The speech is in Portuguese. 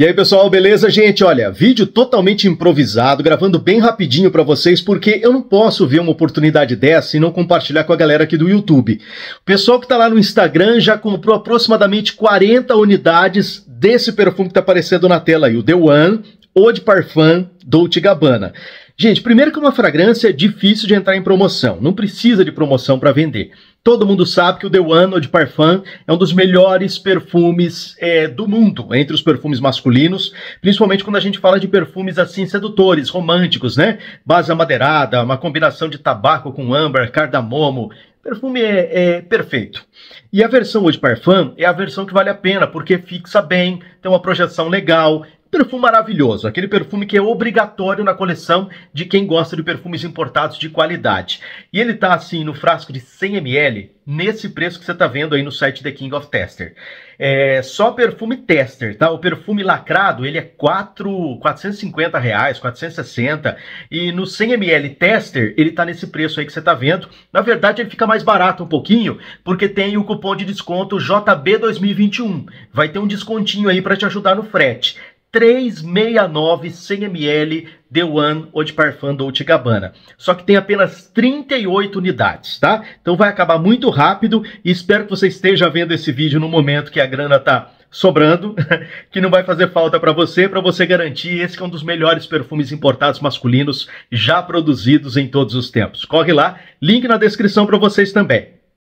E aí, pessoal, beleza, gente? Olha, vídeo totalmente improvisado, gravando bem rapidinho para vocês, porque eu não posso ver uma oportunidade dessa e não compartilhar com a galera aqui do YouTube. O pessoal que está lá no Instagram já comprou aproximadamente 40 unidades desse perfume que está aparecendo na tela aí, o The One ou de Parfum Dolce Gabbana. Gente, primeiro que uma fragrância é difícil de entrar em promoção, não precisa de promoção para vender. Todo mundo sabe que o The One de Parfum é um dos melhores perfumes é, do mundo, entre os perfumes masculinos, principalmente quando a gente fala de perfumes assim sedutores, românticos, né? Base amadeirada, uma combinação de tabaco com âmbar, cardamomo, perfume é, é, perfeito. E a versão Eau de Parfum é a versão que vale a pena, porque fixa bem, tem uma projeção legal, perfume maravilhoso, aquele perfume que é obrigatório na coleção de quem gosta de perfumes importados de qualidade. E ele tá assim no frasco de 100 ml, nesse preço que você tá vendo aí no site The King of Tester. É só perfume tester, tá? O perfume lacrado, ele é 4 450 reais, 460, e no 100 ml tester, ele tá nesse preço aí que você tá vendo. Na verdade, ele fica mais barato um pouquinho, porque tem o cupom de desconto JB2021. Vai ter um descontinho aí para te ajudar no frete. 369 100ml The One ou de Parfum Dolce Gabbana. Só que tem apenas 38 unidades, tá? Então vai acabar muito rápido e espero que você esteja vendo esse vídeo no momento que a grana tá sobrando, que não vai fazer falta para você, para você garantir esse que é um dos melhores perfumes importados masculinos já produzidos em todos os tempos. Corre lá, link na descrição para vocês também.